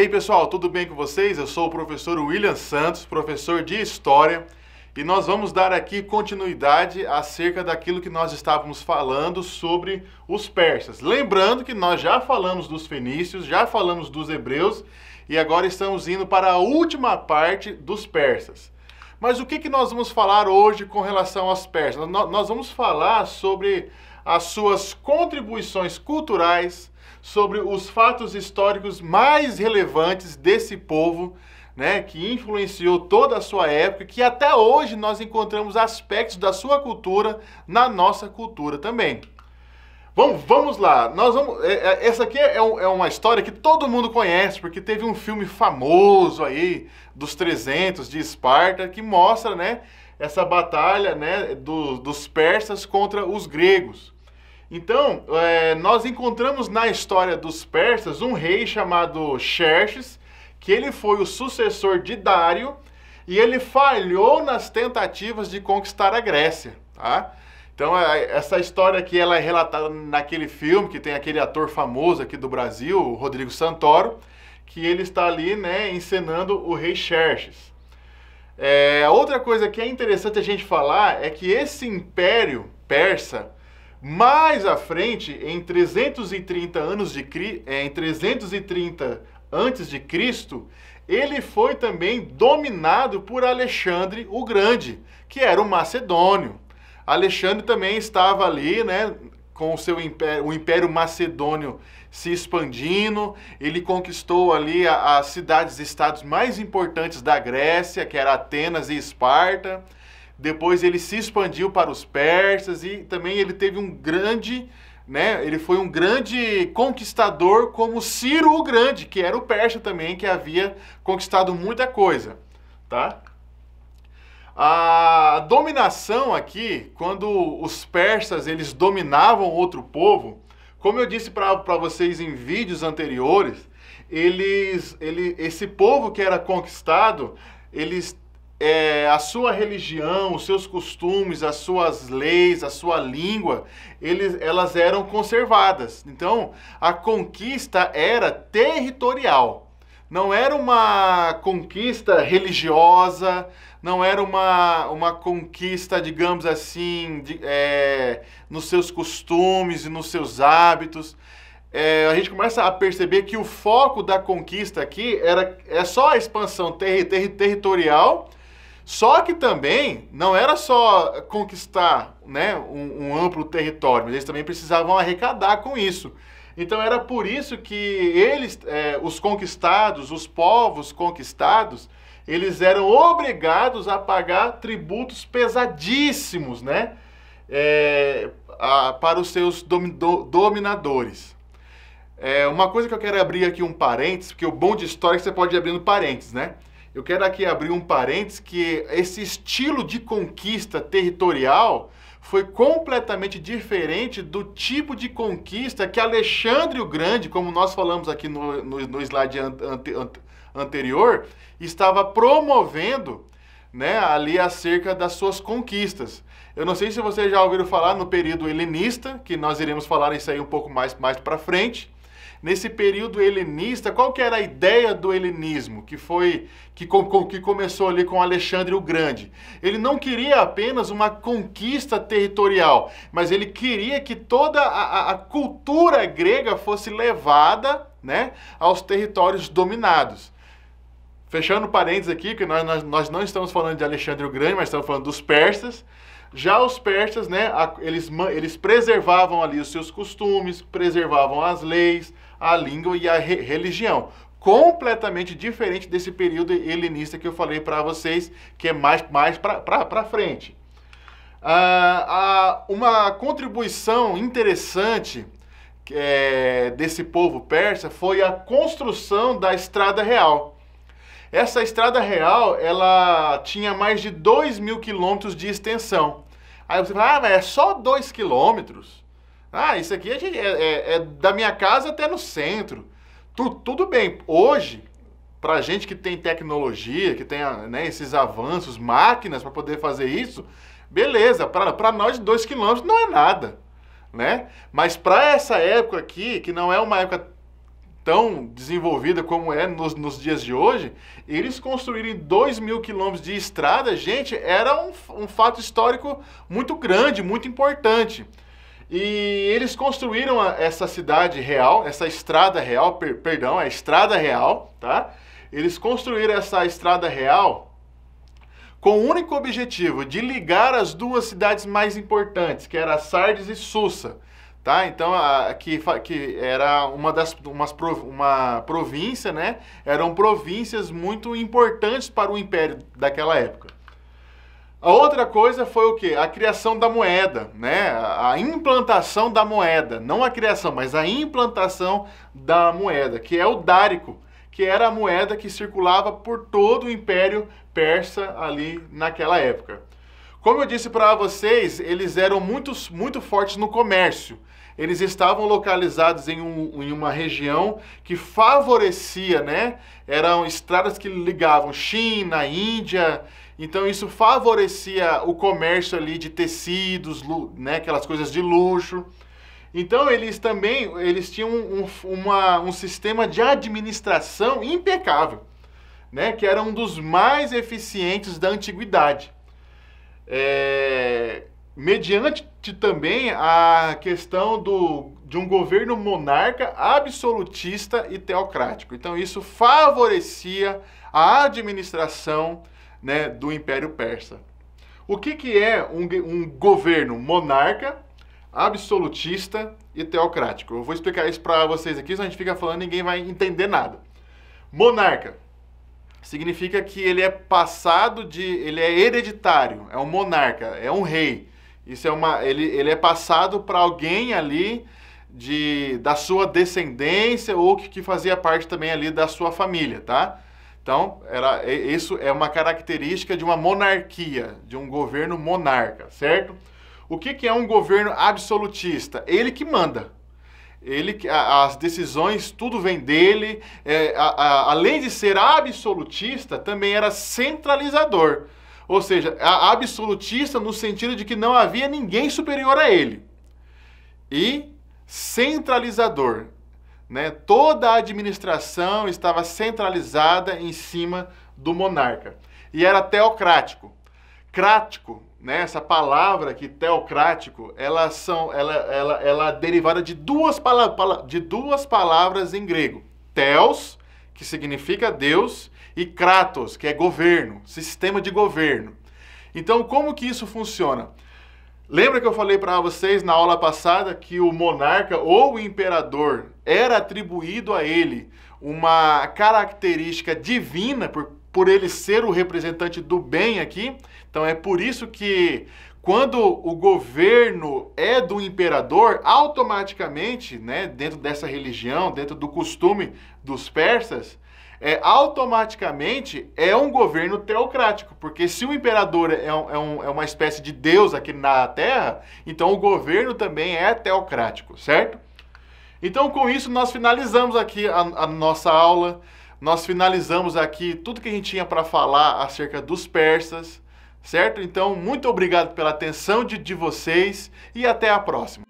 E aí, pessoal, tudo bem com vocês? Eu sou o professor William Santos, professor de História, e nós vamos dar aqui continuidade acerca daquilo que nós estávamos falando sobre os persas. Lembrando que nós já falamos dos fenícios, já falamos dos hebreus, e agora estamos indo para a última parte dos persas. Mas o que, que nós vamos falar hoje com relação aos persas? Nós vamos falar sobre as suas contribuições culturais sobre os fatos históricos mais relevantes desse povo, né, que influenciou toda a sua época, que até hoje nós encontramos aspectos da sua cultura na nossa cultura também. Vamos, vamos lá, nós vamos. É, é, essa aqui é, é uma história que todo mundo conhece, porque teve um filme famoso aí, dos 300 de Esparta, que mostra, né, essa batalha né, do, dos persas contra os gregos. Então, é, nós encontramos na história dos persas um rei chamado Xerxes, que ele foi o sucessor de Dário e ele falhou nas tentativas de conquistar a Grécia, tá? Então, é, essa história aqui ela é relatada naquele filme que tem aquele ator famoso aqui do Brasil, Rodrigo Santoro, que ele está ali, né, encenando o rei Xerxes. É, outra coisa que é interessante a gente falar é que esse império persa, mais à frente, em 330 anos de é, em 330 antes de Cristo, ele foi também dominado por Alexandre o Grande, que era o macedônio. Alexandre também estava ali, né, com o seu império, o império macedônio se expandindo, ele conquistou ali as cidades e estados mais importantes da Grécia, que era Atenas e Esparta. Depois ele se expandiu para os persas e também ele teve um grande, né, ele foi um grande conquistador como Ciro o Grande, que era o persa também, que havia conquistado muita coisa, tá? A dominação aqui, quando os persas eles dominavam outro povo, como eu disse para vocês em vídeos anteriores, eles, ele, esse povo que era conquistado, eles é, a sua religião, os seus costumes, as suas leis, a sua língua, eles, elas eram conservadas. Então, a conquista era territorial não era uma conquista religiosa, não era uma, uma conquista, digamos assim, de, é, nos seus costumes e nos seus hábitos. É, a gente começa a perceber que o foco da conquista aqui era, é só a expansão ter, ter, territorial, só que também não era só conquistar né, um, um amplo território, mas eles também precisavam arrecadar com isso. Então era por isso que eles, é, os conquistados, os povos conquistados, eles eram obrigados a pagar tributos pesadíssimos, né? É, a, para os seus domi, do, dominadores. É, uma coisa que eu quero abrir aqui um parênteses, porque o bom de história é que você pode abrir no parênteses, né? Eu quero aqui abrir um parênteses que esse estilo de conquista territorial foi completamente diferente do tipo de conquista que Alexandre o Grande, como nós falamos aqui no, no, no slide anterior, estava promovendo né, ali acerca das suas conquistas. Eu não sei se vocês já ouviram falar no período helenista, que nós iremos falar isso aí um pouco mais, mais para frente, nesse período helenista, qual que era a ideia do helenismo que foi que, com, que começou ali com Alexandre o Grande? Ele não queria apenas uma conquista territorial, mas ele queria que toda a, a cultura grega fosse levada né, aos territórios dominados. Fechando parênteses aqui, que nós, nós, nós não estamos falando de Alexandre o Grande, mas estamos falando dos persas. Já os persas, né, eles, eles preservavam ali os seus costumes, preservavam as leis, a língua e a re religião. Completamente diferente desse período helenista que eu falei para vocês, que é mais, mais para frente. Ah, uma contribuição interessante é, desse povo persa foi a construção da Estrada Real. Essa Estrada Real, ela tinha mais de 2 mil quilômetros de extensão. Aí você fala, ah, mas é só 2 quilômetros? Ah, isso aqui é, é, é da minha casa até no centro. Tu, tudo bem. Hoje, para gente que tem tecnologia, que tem né, esses avanços, máquinas para poder fazer isso, beleza. Para nós, dois quilômetros não é nada. Né? Mas para essa época aqui, que não é uma época tão desenvolvida como é nos, nos dias de hoje, eles construírem 2 mil quilômetros de estrada, gente, era um, um fato histórico muito grande, muito importante. E eles construíram essa cidade real, essa estrada real, per, perdão, a estrada real, tá? Eles construíram essa estrada real com o único objetivo de ligar as duas cidades mais importantes, que era Sardes e Susa, tá? Então, a, que, que era uma das umas, uma província, né? Eram províncias muito importantes para o império daquela época. A outra coisa foi o que? A criação da moeda, né? A implantação da moeda, não a criação, mas a implantação da moeda, que é o dárico, que era a moeda que circulava por todo o Império Persa ali naquela época. Como eu disse para vocês, eles eram muito, muito fortes no comércio. Eles estavam localizados em, um, em uma região que favorecia, né? Eram estradas que ligavam China, Índia então isso favorecia o comércio ali de tecidos, né, aquelas coisas de luxo. Então eles também eles tinham um, uma, um sistema de administração impecável, né, que era um dos mais eficientes da antiguidade. É, mediante também a questão do, de um governo monarca absolutista e teocrático. Então isso favorecia a administração né, do Império Persa. O que, que é um, um governo monarca, absolutista e teocrático? Eu vou explicar isso para vocês aqui, senão a gente fica falando ninguém vai entender nada. Monarca significa que ele é passado de, ele é hereditário, é um monarca, é um rei. Isso é uma, ele, ele é passado para alguém ali de, da sua descendência ou que, que fazia parte também ali da sua família, tá? Então, era, isso é uma característica de uma monarquia, de um governo monarca, certo? O que, que é um governo absolutista? Ele que manda. Ele, as decisões, tudo vem dele. É, a, a, além de ser absolutista, também era centralizador. Ou seja, absolutista no sentido de que não havia ninguém superior a ele. E centralizador. Né? Toda a administração estava centralizada em cima do monarca e era teocrático. Crático, né? Essa palavra que teocrático, ela são, ela, ela, ela é derivada de duas, pala de duas palavras em grego: theos, que significa Deus, e kratos, que é governo, sistema de governo. Então, como que isso funciona? Lembra que eu falei para vocês na aula passada que o monarca ou o imperador era atribuído a ele uma característica divina, por, por ele ser o representante do bem aqui. Então é por isso que quando o governo é do imperador, automaticamente, né, dentro dessa religião, dentro do costume dos persas, é, automaticamente é um governo teocrático, porque se o imperador é, um, é, um, é uma espécie de deus aqui na Terra, então o governo também é teocrático, certo? Então, com isso, nós finalizamos aqui a, a nossa aula. Nós finalizamos aqui tudo que a gente tinha para falar acerca dos persas, certo? Então, muito obrigado pela atenção de, de vocês e até a próxima.